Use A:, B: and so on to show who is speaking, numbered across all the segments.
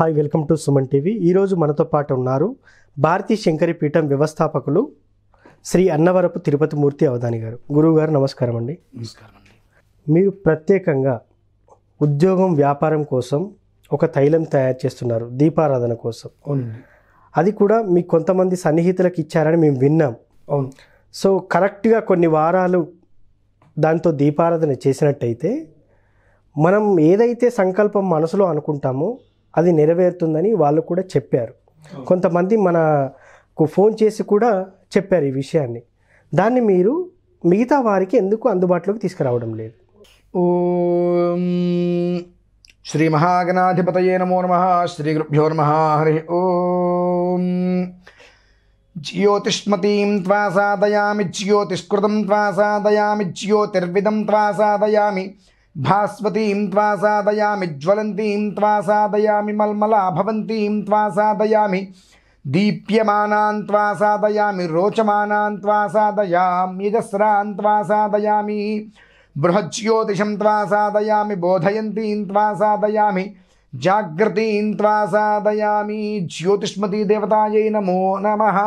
A: hi welcome to Suman TV ఈరోజు మనతో పాటు ఉన్నారు భారతీ శంకరి పీఠం వ్యవస్థాపకులు శ్రీ అన్నవరపు తిరుపతి మూర్తి అవధాని గారు గురువు గారు నమస్కారం అండి నమస్కారం అండి మీరు ప్రత్యేకంగా ఉద్యోగం వ్యాపారం కోసం ఒక తైలం తయారు చేస్తున్నారు దీపారాధన కోసం అది కూడా మీ కొంతమంది సన్నిహితులకు ఇచ్చారని మేము విన్నాం అవును సో కరెక్ట్గా కొన్ని వారాలు దాంతో దీపారాధన చేసినట్టయితే మనం ఏదైతే సంకల్పం మనసులో అనుకుంటామో అది నెరవేరుతుందని వాళ్ళు కూడా చెప్పారు కొంతమంది మనకు ఫోన్ చేసి కూడా చెప్పారు ఈ విషయాన్ని దాన్ని మీరు మిగతా వారికి ఎందుకు అందుబాటులోకి తీసుకురావడం లేదు ఓం
B: శ్రీ మహాగణాధిపతయే నమో నమ శ్రీ గురుభ్యో నమ హరి ఓం జ్యోతిష్మతీం త్వా సాధయామి జ్యోతిష్కృతం త్వా సాధయామి జ్యోతిర్విదం త్వా సాధయామి भास्वतीं त्वा साधयामि ज्वलन्तीं त्वा साधयामि मल्मला भवन्तीं त्वा साधयामि दीप्यमानान् त्वा साधयामि रोचमानान् त्वा साधयाम्यजस्रान् त्वा साधयामि बृहज्योतिषं त्वा साधयामि बोधयन्तीं त्वा साधयामि जागृतीं त्वा साधयामि ज्योतिष्मती देवतायै नमो नमः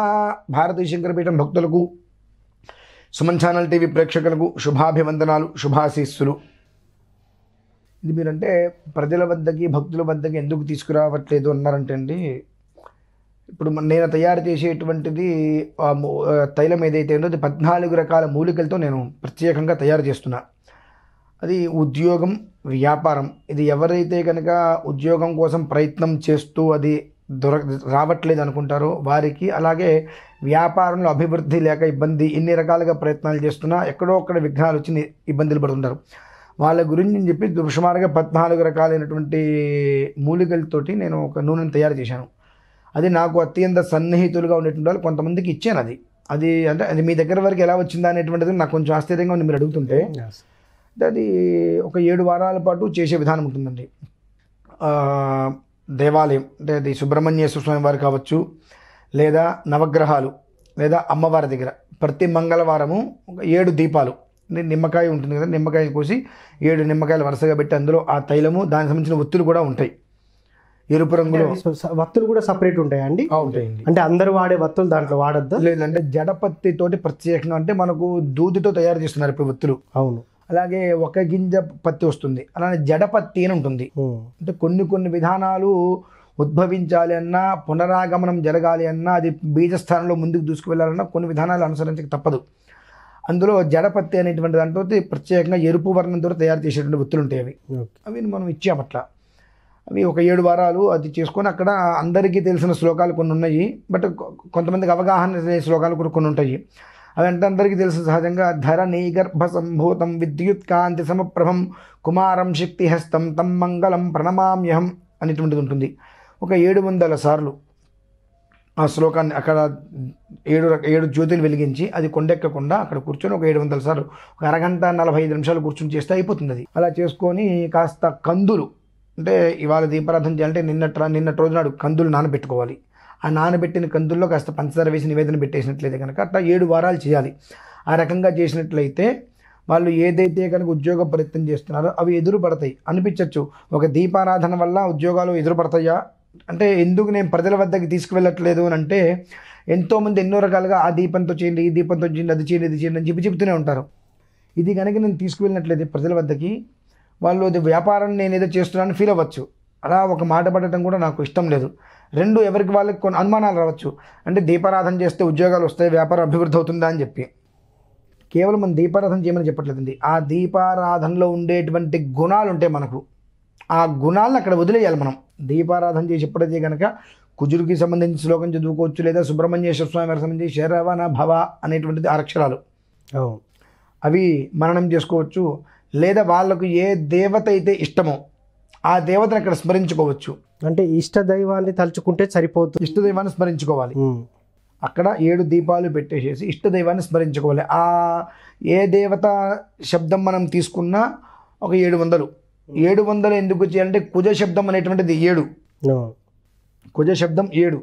B: భారతీయ శంకరపీఠం భక్తులకు సుమన్ ఛానల్ టీవీ ప్రేక్షకులకు శుభాభివందనాలు శుభాశీస్సులు ఇది మీరంటే ప్రజల వద్దకి భక్తుల వద్దకి ఎందుకు తీసుకురావట్లేదు అన్నారంటే అండి ఇప్పుడు నేను తయారు చేసేటువంటిది తైలం ఏదైతే ఉందో అది పద్నాలుగు రకాల మూలికలతో నేను ప్రత్యేకంగా తయారు చేస్తున్నా అది ఉద్యోగం వ్యాపారం ఇది ఎవరైతే కనుక ఉద్యోగం కోసం ప్రయత్నం చేస్తూ అది దొర రావట్లేదు అనుకుంటారో వారికి అలాగే వ్యాపారంలో అభివృద్ధి లేక ఇబ్బంది ఇన్ని రకాలుగా ప్రయత్నాలు చేస్తున్నా ఎక్కడో అక్కడ విఘ్నాలు వచ్చి ఇబ్బందులు పడుతుంటారు వాళ్ళ గురించి నేను చెప్పి సుమారుగా పద్నాలుగు రకాలైనటువంటి మూలికలతోటి నేను ఒక నూనెను తయారు చేశాను అది నాకు అత్యంత సన్నిహితులుగా ఉండేటువంటి వాళ్ళు కొంతమందికి ఇచ్చాను అది అది అంటే అది మీ దగ్గర వరకు ఎలా వచ్చిందా అనేటువంటిది నాకు కొంచెం ఆశ్చర్యంగా ఉంది మీరు అడుగుతుంటే అది ఒక ఏడు వారాల పాటు చేసే విధానం ఉంటుందండి దేవాలయం అంటే అది సుబ్రహ్మణ్యేశ్వర స్వామి వారు కావచ్చు లేదా నవగ్రహాలు లేదా అమ్మవారి దగ్గర ప్రతి మంగళవారము ఏడు దీపాలు నిమ్మకాయ ఉంటుంది కదా నిమ్మకాయ కోసి ఏడు నిమ్మకాయలు వరుసగా పెట్టి అందులో ఆ తైలము దానికి సంబంధించిన ఒత్తులు కూడా ఉంటాయి ఎరుపు రంగులో వత్తులు కూడా సపరేట్ ఉంటాయి అండి ఉంటాయండి అంటే అందరూ వాడే వత్తులు దాంట్లో వాడద్దు లేదంటే జడపత్తి తోటి ప్రత్యేకంగా అంటే మనకు దూదితో తయారు చేస్తున్నారు ఇప్పుడు వత్తులు అవును అలాగే ఒక గింజ పత్తి వస్తుంది అలానే జడపత్తి అని ఉంటుంది అంటే కొన్ని కొన్ని విధానాలు ఉద్భవించాలి అన్నా పునరాగమనం జరగాలి అన్నా అది బీజస్థానంలో ముందుకు దూసుకువెళ్ళాలన్నా కొన్ని విధానాలు అనుసరించక తప్పదు అందులో జడపత్తి అనేటువంటి దాంట్లో ప్రత్యేకంగా ఎరుపు వర్ణం ద్వారా తయారు చేసేటువంటి వృత్తులు ఉంటాయి అవి అవి మనం ఇచ్చాము అట్లా అవి ఒక ఏడు వారాలు అది చేసుకొని అక్కడ అందరికీ తెలిసిన శ్లోకాలు కొన్ని ఉన్నాయి బట్ కొంతమందికి అవగాహన శ్లోకాలు కూడా కొన్ని ఉంటాయి అవి అంటే అందరికీ తెలుసు సహజంగా ధర గర్భ సంభూతం విద్యుత్ కాంతి సమప్రభం కుమారం శక్తి హస్తం తం మంగళం ప్రణమామ్యహం అనేటువంటిది ఉంటుంది ఒక ఏడు వందల సార్లు ఆ శ్లోకాన్ని అక్కడ ఏడు ఏడు జ్యోతులు వెలిగించి అది కొండెక్కకుండా అక్కడ కూర్చొని ఒక ఏడు వందల సార్లు ఒక అరగంట నలభై ఐదు నిమిషాలు కూర్చొని చేస్తే అయిపోతుంది అది అలా చేసుకొని కాస్త కందులు అంటే ఇవాళ దీపారాధన చేయాలంటే నిన్న నిన్నటి రోజు నాడు కందులు నానబెట్టుకోవాలి ఆ నానబెట్టిన కందుల్లో కాస్త పంచదార వేసి నివేదన పెట్టేసినట్లయితే కనుక అట్లా ఏడు వారాలు చేయాలి ఆ రకంగా చేసినట్లయితే వాళ్ళు ఏదైతే కనుక ఉద్యోగ ప్రయత్నం చేస్తున్నారో అవి ఎదురుపడతాయి అనిపించవచ్చు ఒక దీపారాధన వల్ల ఉద్యోగాలు ఎదురుపడతాయా అంటే ఎందుకు నేను ప్రజల వద్దకి తీసుకువెళ్ళట్లేదు అని అంటే ఎంతోమంది ఎన్నో రకాలుగా ఆ దీపంతో చేయండి ఈ దీపంతో చేయండి అది చేయండి ఇది చేయండి అని చెప్పి చెప్తూనే ఉంటారు ఇది కనుక నేను తీసుకువెళ్ళినట్లయితే ప్రజల వద్దకి వాళ్ళు అది వ్యాపారం నేను ఏదో చేస్తున్నానని ఫీల్ అవ్వచ్చు అలా ఒక మాట పడటం కూడా నాకు ఇష్టం లేదు రెండు ఎవరికి వాళ్ళకి కొన్ని అనుమానాలు రావచ్చు అంటే దీపారాధన చేస్తే ఉద్యోగాలు వస్తాయి వ్యాపారం అభివృద్ధి అవుతుందా అని చెప్పి కేవలం మనం దీపారాధన చేయమని చెప్పట్లేదండి ఆ దీపారాధనలో ఉండేటువంటి గుణాలు ఉంటాయి మనకు ఆ గుణాలను అక్కడ వదిలేయాలి మనం దీపారాధన చేసి ఎప్పుడైతే కనుక కుజురుకి సంబంధించి శ్లోకం చదువుకోవచ్చు లేదా సుబ్రహ్మణ్యేశ్వర స్వామి వారికి సంబంధించి శరవణ భవ అనేటువంటిది అక్షరాలు అవి మననం చేసుకోవచ్చు లేదా వాళ్ళకు ఏ దేవత అయితే ఇష్టమో ఆ దేవతను అక్కడ స్మరించుకోవచ్చు అంటే ఇష్ట దైవాన్ని తలుచుకుంటే సరిపోతుంది ఇష్ట దైవాన్ని స్మరించుకోవాలి అక్కడ ఏడు దీపాలు పెట్టేసేసి ఇష్ట దైవాన్ని స్మరించుకోవాలి ఆ ఏ దేవత శబ్దం మనం తీసుకున్నా ఒక ఏడు వందలు ఏడు వందలు ఎందుకు వచ్చాయంటే కుజ శబ్దం అనేటువంటిది ఏడు కుజ శబ్దం ఏడు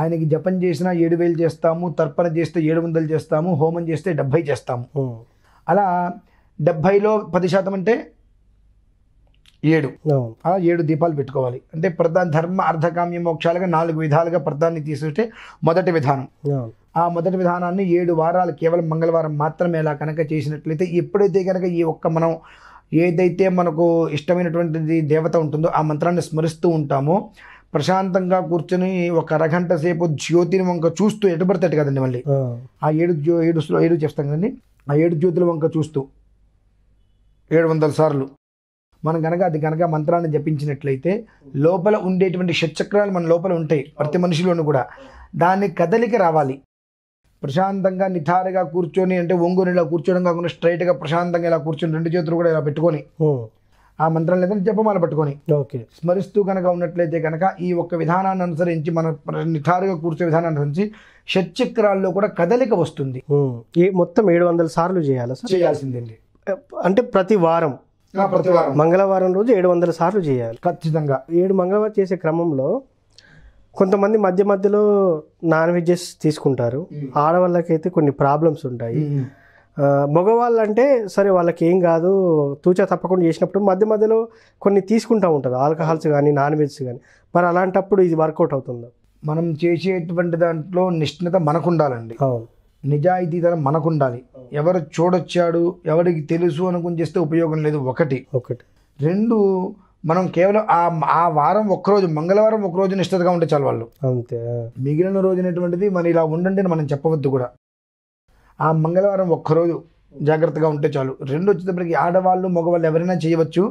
B: ఆయనకి జపం చేసినా ఏడు వేలు చేస్తాము తర్పణ చేస్తే ఏడు వందలు చేస్తాము హోమం చేస్తే డెబ్బై చేస్తాము అలా డెబ్బైలో పది శాతం అంటే ఏడు అలా ఏడు దీపాలు పెట్టుకోవాలి అంటే ప్రధాన ధర్మ అర్ధకామ్య మోక్షాలుగా నాలుగు విధాలుగా ప్రధాన్ని తీసుకుంటే మొదటి విధానం ఆ మొదటి విధానాన్ని ఏడు వారాలు కేవలం మంగళవారం మాత్రమే ఇలా కనుక చేసినట్లయితే ఎప్పుడైతే కనుక ఈ ఒక్క మనం ఏదైతే మనకు ఇష్టమైనటువంటిది దేవత ఉంటుందో ఆ మంత్రాన్ని స్మరిస్తూ ఉంటామో ప్రశాంతంగా కూర్చొని ఒక అరగంట సేపు జ్యోతిని వంక చూస్తూ ఎటుపడతాడు కదండి మళ్ళీ ఆ ఏడు జ్యో ఏడు ఏడు చేస్తాం కదండి ఆ ఏడు జ్యోతుల వంక చూస్తూ ఏడు వందల సార్లు మనం కనుక అది కనుక మంత్రాన్ని జపించినట్లయితే లోపల ఉండేటువంటి షట్చక్రాలు మన లోపల ఉంటాయి ప్రతి మనిషిలోనూ కూడా దాన్ని కదలిక రావాలి ప్రశాంతంగా నిఠారగా కూర్చొని అంటే ఒంగుని ఇలా కూర్చోవడం కాకుండా స్ట్రైట్గా ప్రశాంతంగా ఇలా కూర్చొని రెండు చేతులు కూడా ఇలా పెట్టుకొని ఆ మంత్రం లేదని జపమాల పట్టుకొని ఓకే స్మరిస్తూ కనుక ఉన్నట్లయితే కనుక ఈ ఒక్క విధానాన్ని అనుసరించి మన
A: నిఠారుగా కూర్చే విధానం అనుసరించి షట్చక్రాల్లో కూడా కదలిక వస్తుంది మొత్తం ఏడు వందల సార్లు చేయాలి చేయాల్సిందండి అంటే ప్రతి వారం ప్రతి వారం మంగళవారం రోజు ఏడు వందల సార్లు చేయాలి ఖచ్చితంగా ఏడు మంగళవారం చేసే క్రమంలో కొంతమంది మధ్య మధ్యలో నాన్ వెజెస్ తీసుకుంటారు ఆడవాళ్ళకైతే కొన్ని ప్రాబ్లమ్స్ ఉంటాయి మగవాళ్ళు అంటే సరే వాళ్ళకి ఏం కాదు తూచా తప్పకుండా చేసినప్పుడు మధ్య మధ్యలో కొన్ని తీసుకుంటూ ఉంటారు ఆల్కహాల్స్ కానీ నాన్ వెజ్ కానీ మరి అలాంటప్పుడు ఇది వర్కౌట్ అవుతుంది మనం
B: చేసేటువంటి దాంట్లో నిష్ణత మనకు ఉండాలండి నిజాయితీ ధర మనకు ఉండాలి ఎవరు చూడొచ్చాడు ఎవరికి తెలుసు అనుకుని చేస్తే ఉపయోగం లేదు ఒకటి ఒకటి రెండు మనం కేవలం ఆ ఆ వారం ఒక్కరోజు మంగళవారం ఒకరోజు నిశ్చితగా ఉంటే చాలు వాళ్ళు అంతే మిగిలిన రోజునటువంటిది మరి ఇలా ఉండండి మనం చెప్పవద్దు కూడా ఆ మంగళవారం ఒక్కరోజు జాగ్రత్తగా ఉంటే చాలు రెండు వచ్చేటప్పటికి ఆడవాళ్ళు మగవాళ్ళు ఎవరైనా చేయవచ్చు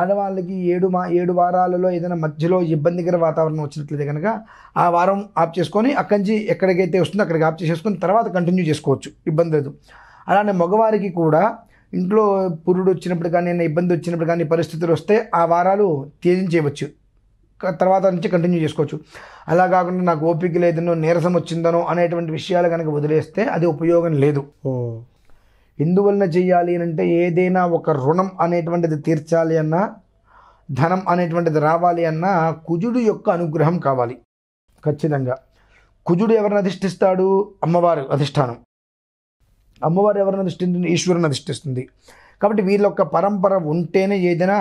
B: ఆడవాళ్ళకి ఏడు మా ఏడు వారాలలో ఏదైనా మధ్యలో ఇబ్బందికర వాతావరణం వచ్చినట్లయితే కనుక ఆ వారం ఆఫ్ చేసుకొని అక్కడి నుంచి ఎక్కడికైతే వస్తుందో అక్కడికి ఆఫ్ చేసేసుకొని తర్వాత కంటిన్యూ చేసుకోవచ్చు ఇబ్బంది లేదు అలానే మగవారికి కూడా ఇంట్లో పురుడు వచ్చినప్పుడు కానీ ఇబ్బంది వచ్చినప్పుడు కానీ పరిస్థితులు వస్తే ఆ వారాలు త్యజించేయవచ్చు తర్వాత నుంచి కంటిన్యూ చేసుకోవచ్చు అలా కాకుండా నాకు ఓపిక లేదనో నీరసం వచ్చిందనో అనేటువంటి విషయాలు కనుక వదిలేస్తే అది ఉపయోగం లేదు ఎందువలన చేయాలి అంటే ఏదైనా ఒక రుణం అనేటువంటిది తీర్చాలి అన్నా ధనం అనేటువంటిది రావాలి అన్నా కుజుడు యొక్క అనుగ్రహం కావాలి ఖచ్చితంగా కుజుడు ఎవరిని అధిష్ఠిస్తాడు అమ్మవారు అధిష్టానం అమ్మవారు ఎవరిని అధిష్ఠిస్తుంది ఈశ్వరుని అధిష్ఠిస్తుంది కాబట్టి వీళ్ళ యొక్క పరంపర ఉంటేనే ఏదైనా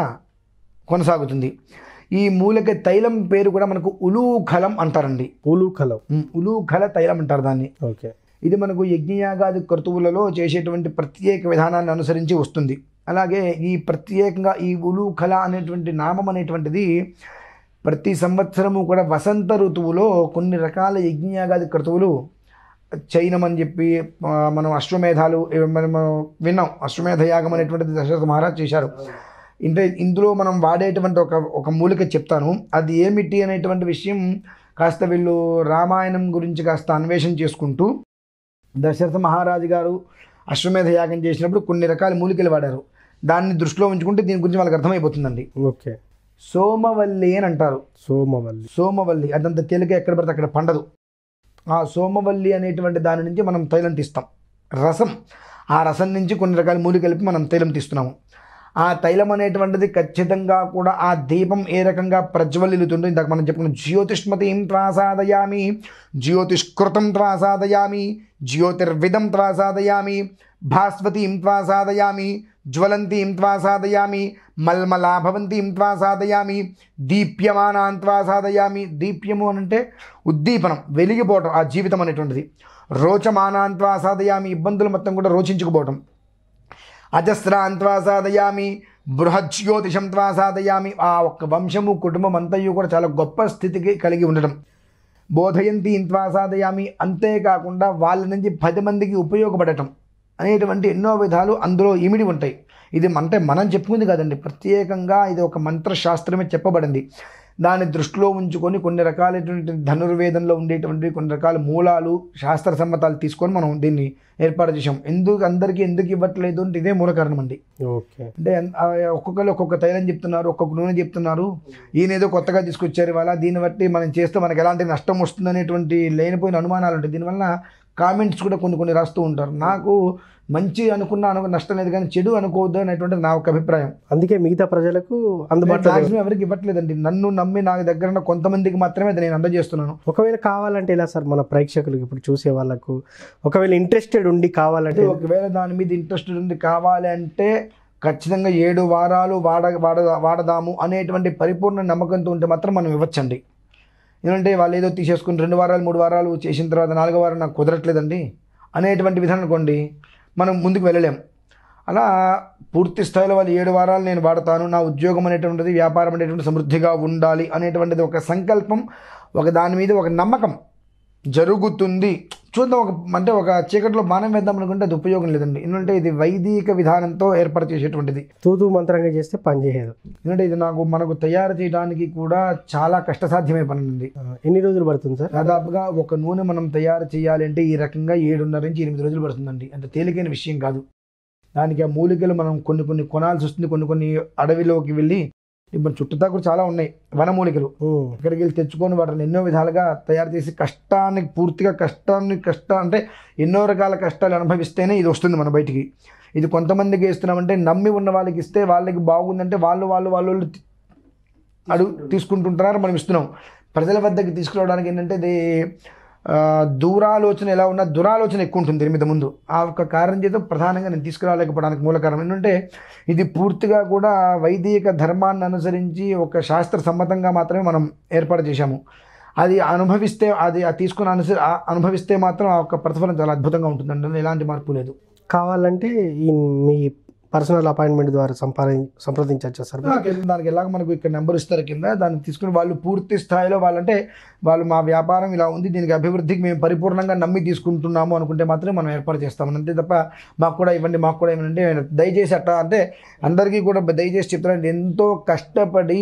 B: కొనసాగుతుంది ఈ మూలిక తైలం పేరు కూడా మనకు ఉలూఖలం అంటారండి ఉలూఖలం ఉలూఖల తైలం అంటారు దాన్ని ఓకే ఇది మనకు యజ్ఞయాగాది క్రతువులలో చేసేటువంటి ప్రత్యేక విధానాన్ని అనుసరించి వస్తుంది అలాగే ఈ ప్రత్యేకంగా ఈ ఉలూఖల అనేటువంటి నామం అనేటువంటిది ప్రతి సంవత్సరము కూడా వసంత ఋతువులో కొన్ని రకాల యజ్ఞయాగాది క్రతువులు చైనం అని చెప్పి మనం అశ్వమేధాలు మనం విన్నాం అశ్వమేధ యాగం అనేటువంటిది దశరథ మహారాజ్ చేశారు ఇంటే ఇందులో మనం వాడేటువంటి ఒక ఒక మూలిక చెప్తాను అది ఏమిటి అనేటువంటి విషయం కాస్త వీళ్ళు రామాయణం గురించి కాస్త అన్వేషణ చేసుకుంటూ దశరథ మహారాజు గారు అశ్వమేధ యాగం చేసినప్పుడు కొన్ని రకాల మూలికలు వాడారు దాన్ని దృష్టిలో ఉంచుకుంటే దీని గురించి వాళ్ళకి అర్థమైపోతుందండి ఓకే సోమవల్లి అని అంటారు సోమవల్లి సోమవల్లి అదంత తేలిక ఎక్కడ పడితే అక్కడ పండదు ఆ సోమవల్లి అనేటువంటి దాని నుంచి మనం తైలం తీస్తాం రసం ఆ రసం నుంచి కొన్ని రకాల మూలి కలిపి మనం తైలం తీస్తున్నాము ఆ తైలం అనేటువంటిది ఖచ్చితంగా కూడా ఆ దీపం ఏ రకంగా ప్రజ్వలిల్లుతుందో ఇందాక మనం చెప్పుకున్న జ్యోతిష్మతిం త్రాసాదయామి జ్యోతిష్కృతం త్రాసాదయామి జ్యోతిర్విధం త్రాసాదయామి భాస్వతీం త్రాసాదయామి జ్వలంతీం త్వా సాధయామి మల్మలాభవంతీం త్వా సాధయామి దీప్యమానాం త్వా సాధయామి దీప్యము అంటే ఉద్దీపనం వెలిగిపోవటం ఆ జీవితం అనేటువంటిది రోచమానాం త్వా సాధయామి ఇబ్బందులు మొత్తం కూడా రోచించుకుపోవటం అజస్రాం త్వా సాధయామి బృహజ్యోతిషం త్వా సాధయామి ఆ ఒక్క వంశము కుటుంబం అంతయు కూడా చాలా గొప్ప స్థితికి కలిగి ఉండటం బోధయంతి ఇంత్వా సాధయామి అంతేకాకుండా వాళ్ళ నుంచి పది మందికి ఉపయోగపడటం అనేటువంటి ఎన్నో విధాలు అందులో ఇమిడి ఉంటాయి ఇది అంటే మనం చెప్పుకుంది కాదండి ప్రత్యేకంగా ఇది ఒక మంత్రశాస్త్రమే చెప్పబడింది దాన్ని దృష్టిలో ఉంచుకొని కొన్ని రకాలైనటువంటి ధనుర్వేదంలో ఉండేటువంటి కొన్ని రకాల మూలాలు శాస్త్ర సమ్మతాలు తీసుకొని మనం దీన్ని ఏర్పాటు చేసాం ఎందుకు అందరికీ ఎందుకు ఇవ్వట్లేదు అంటే ఇదే మూల కారణం అండి ఓకే అంటే ఒక్కొక్కరు ఒక్కొక్క తైలం చెప్తున్నారు ఒక్కొక్క నూనె చెప్తున్నారు ఈయన ఏదో కొత్తగా తీసుకొచ్చారు ఇవాళ దీన్ని బట్టి మనం చేస్తే మనకు ఎలాంటి నష్టం వస్తుంది అనేటువంటి లేనిపోయిన అనుమానాలు ఉంటాయి దీనివల్ల కామెంట్స్ కూడా కొన్ని కొన్ని రాస్తూ ఉంటారు నాకు మంచి అనుకున్న అనుకు నష్టం లేదు కానీ చెడు అనుకోవద్దు అనేటువంటి నా ఒక అభిప్రాయం అందుకే మిగతా ప్రజలకు అందుబాటులో
A: ఎవరికి ఇవ్వట్లేదండి నన్ను నమ్మి నా దగ్గర ఉన్న కొంతమందికి మాత్రమే నేను అందజేస్తున్నాను ఒకవేళ కావాలంటే ఇలా సార్ మన ప్రేక్షకులకు ఇప్పుడు చూసే వాళ్ళకు ఒకవేళ ఇంట్రెస్టెడ్ ఉండి కావాలంటే ఒకవేళ
B: దాని మీద ఇంట్రెస్టెడ్ ఉండి కావాలి అంటే ఖచ్చితంగా ఏడు వారాలు వాడ వాడ వాడదాము అనేటువంటి పరిపూర్ణ నమ్మకంతో ఉంటే మాత్రం మనం ఇవ్వచ్చండి ఎందుకంటే వాళ్ళు ఏదో తీసేసుకుని రెండు వారాలు మూడు వారాలు చేసిన తర్వాత నాలుగో వారం నాకు కుదరట్లేదండి అనేటువంటి విధానం అనుకోండి మనం ముందుకు వెళ్ళలేం అలా పూర్తి స్థాయిలో వాళ్ళు ఏడు వారాలు నేను వాడతాను నా ఉద్యోగం అనేటువంటిది వ్యాపారం అనేటువంటి సమృద్ధిగా ఉండాలి అనేటువంటిది ఒక సంకల్పం ఒక దాని మీద ఒక నమ్మకం జరుగుతుంది చూద్దాం ఒక అంటే ఒక చీకట్లో మానం వేద్దాం అనుకుంటే అది ఉపయోగం లేదండి ఎందుకంటే ఇది వైదిక విధానంతో ఏర్పాటు చేసేటువంటిది తూతు మంత్రంగా చేస్తే పని చేయదు ఎందుకంటే ఇది నాకు మనకు తయారు చేయడానికి కూడా చాలా కష్టసాధ్యమే పని ఉంది ఎన్ని రోజులు పడుతుంది సార్ దాదాపుగా ఒక నూనె మనం తయారు చేయాలి అంటే ఈ రకంగా ఏడున్నర నుంచి ఎనిమిది రోజులు పడుతుందండి అంత తేలికైన విషయం కాదు దానికి ఆ మూలికలు మనం కొన్ని కొన్ని కొనాల్సి వస్తుంది కొన్ని కొన్ని అడవిలోకి వెళ్ళి ఇప్పుడు కూడా చాలా ఉన్నాయి వనమూలికలు ఇక్కడికి వెళ్ళి తెచ్చుకొని వాటిని ఎన్నో విధాలుగా తయారు చేసి కష్టానికి పూర్తిగా కష్టాన్ని కష్టం అంటే ఎన్నో రకాల కష్టాలు అనుభవిస్తేనే ఇది వస్తుంది మన బయటికి ఇది కొంతమందికి ఇస్తున్నామంటే నమ్మి ఉన్న వాళ్ళకి ఇస్తే వాళ్ళకి బాగుందంటే వాళ్ళు వాళ్ళు వాళ్ళు అడుగు తీసుకుంటుంటున్నారు మనం ఇస్తున్నాం ప్రజల వద్దకి తీసుకురావడానికి ఏంటంటే దూరాలోచన ఎలా ఉన్నా దురాలోచన ఎక్కువ ఉంటుంది దీని మీద ముందు ఆ యొక్క కారణం చేత ప్రధానంగా నేను తీసుకురాలేకపోవడానికి మూల కారణం ఏంటంటే ఇది పూర్తిగా కూడా వైదిక ధర్మాన్ని అనుసరించి ఒక శాస్త్ర సమ్మతంగా మాత్రమే మనం ఏర్పాటు చేశాము అది అనుభవిస్తే అది తీసుకుని అనుసరి అనుభవిస్తే మాత్రం ఆ యొక్క ప్రతిఫలం చాలా అద్భుతంగా ఉంటుందండి ఎలాంటి మార్పు లేదు
A: కావాలంటే ఈ మీ పర్సనల్ అపాయింట్మెంట్ ద్వారా సంపాది సంప్రదించవచ్చు సార్
B: దానికి ఎలాగ మనకు ఇక్కడ నెంబర్ ఇస్తారు కింద దాన్ని తీసుకుని వాళ్ళు పూర్తి స్థాయిలో వాళ్ళంటే వాళ్ళు మా వ్యాపారం ఇలా ఉంది దీనికి అభివృద్ధికి మేము పరిపూర్ణంగా నమ్మి తీసుకుంటున్నాము అనుకుంటే మాత్రమే మనం ఏర్పాటు చేస్తాం అంతే తప్ప మాకు కూడా ఇవ్వండి మాకు కూడా ఇవ్వండి దయచేసి అట్ట అంటే అందరికీ కూడా దయచేసి చెప్తున్నాను ఎంతో కష్టపడి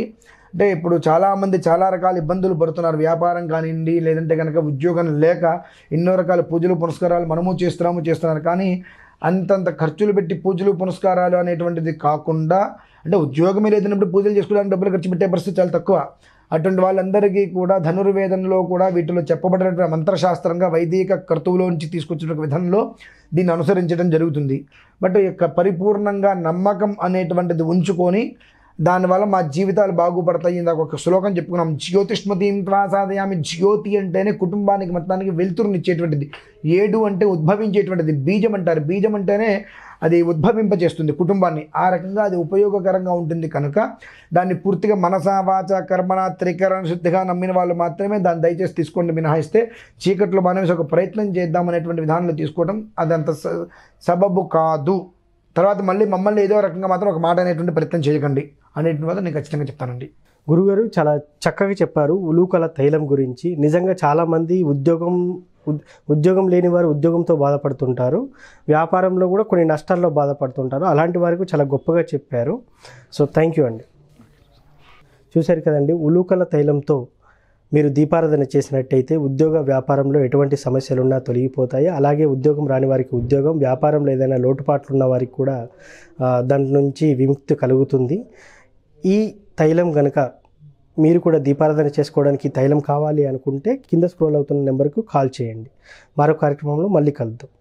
B: అంటే ఇప్పుడు చాలామంది చాలా రకాల ఇబ్బందులు పడుతున్నారు వ్యాపారం కానివ్వండి లేదంటే కనుక ఉద్యోగం లేక ఎన్నో రకాల పూజలు పురస్కారాలు మనము చేస్తున్నాము చేస్తున్నారు కానీ అంతంత ఖర్చులు పెట్టి పూజలు పునస్కారాలు అనేటువంటిది కాకుండా అంటే ఉద్యోగమే లేదన్నప్పుడు పూజలు చేసుకోవడానికి డబ్బులు ఖర్చు పెట్టే పరిస్థితి చాలా తక్కువ అటువంటి వాళ్ళందరికీ కూడా ధనుర్వేదంలో కూడా వీటిలో చెప్పబడినటువంటి మంత్రశాస్త్రంగా వైదిక నుంచి తీసుకొచ్చిన విధంలో దీన్ని అనుసరించడం జరుగుతుంది బట్ యొక్క పరిపూర్ణంగా నమ్మకం అనేటువంటిది ఉంచుకొని దానివల్ల మా జీవితాలు బాగుపడతాయి ఇందాక ఒక శ్లోకం చెప్పుకున్నాం జ్యోతిష్మతీం త్వాసాదయామి జ్యోతి అంటేనే కుటుంబానికి మొత్తానికి వెలుతురునిచ్చేటువంటిది ఏడు అంటే ఉద్భవించేటువంటిది బీజం అంటారు బీజం అంటేనే అది ఉద్భవింపజేస్తుంది కుటుంబాన్ని ఆ రకంగా అది ఉపయోగకరంగా ఉంటుంది కనుక దాన్ని పూర్తిగా మనస వాచ కర్మణ త్రికరణ శుద్ధిగా నమ్మిన వాళ్ళు మాత్రమే దాన్ని దయచేసి తీసుకోండి మినహాయిస్తే చీకట్లో మనమేసి ఒక ప్రయత్నం చేద్దాం అనేటువంటి విధానంలో తీసుకోవడం అదంత సబబు
A: కాదు తర్వాత మళ్ళీ మమ్మల్ని ఏదో రకంగా మాత్రం ఒక మాట అనేటువంటి ప్రయత్నం చేయకండి అనేటి వల్ల నేను ఖచ్చితంగా చెప్తానండి గురుగారు చాలా చక్కగా చెప్పారు ఉలూకల తైలం గురించి నిజంగా చాలామంది ఉద్యోగం ఉద్యోగం లేని వారు ఉద్యోగంతో బాధపడుతుంటారు వ్యాపారంలో కూడా కొన్ని నష్టాల్లో బాధపడుతుంటారు అలాంటి వారికి చాలా గొప్పగా చెప్పారు సో థ్యాంక్ యూ అండి చూశారు కదండి ఉలూకల తైలంతో మీరు దీపారాధన చేసినట్టయితే ఉద్యోగ వ్యాపారంలో ఎటువంటి సమస్యలు ఉన్నా తొలగిపోతాయి అలాగే ఉద్యోగం రాని వారికి ఉద్యోగం వ్యాపారంలో ఏదైనా లోటుపాట్లు ఉన్న వారికి కూడా దాని నుంచి విముక్తి కలుగుతుంది ఈ తైలం కనుక మీరు కూడా దీపారాధన చేసుకోవడానికి తైలం కావాలి అనుకుంటే కింద స్క్రోల్ అవుతున్న నెంబర్కు కాల్ చేయండి మరో కార్యక్రమంలో మళ్ళీ కలుద్దాం